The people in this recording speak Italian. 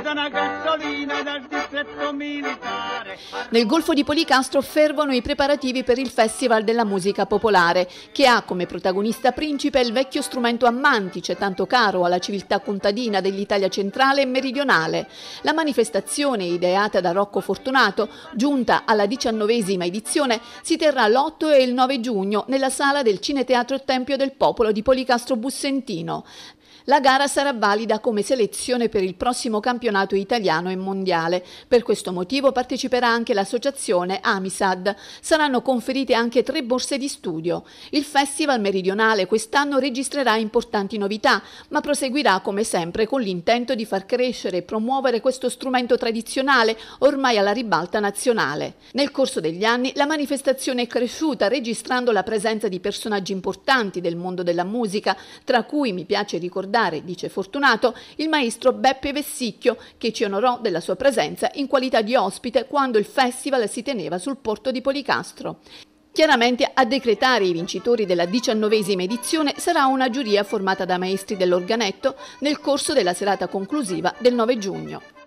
da una dal distretto militare. Nel golfo di Policastro fervono i preparativi per il Festival della Musica Popolare, che ha come protagonista principe il vecchio strumento a mantice, tanto caro alla civiltà contadina dell'Italia centrale e meridionale. La manifestazione, ideata da Rocco Fortunato, giunta alla diciannovesima edizione, si terrà l'8 e il 9 giugno nella sala del Cineteatro Tempio del Popolo di Policastro Bussentino. La gara sarà valida come selezione per il prossimo campionato italiano e mondiale. Per questo motivo parteciperà anche l'associazione Amisad. Saranno conferite anche tre borse di studio. Il Festival Meridionale quest'anno registrerà importanti novità, ma proseguirà come sempre con l'intento di far crescere e promuovere questo strumento tradizionale ormai alla ribalta nazionale. Nel corso degli anni la manifestazione è cresciuta registrando la presenza di personaggi importanti del mondo della musica, tra cui mi piace ricordare ricordare, dice Fortunato, il maestro Beppe Vessicchio, che ci onorò della sua presenza in qualità di ospite quando il festival si teneva sul porto di Policastro. Chiaramente a decretare i vincitori della diciannovesima edizione sarà una giuria formata da maestri dell'organetto nel corso della serata conclusiva del 9 giugno.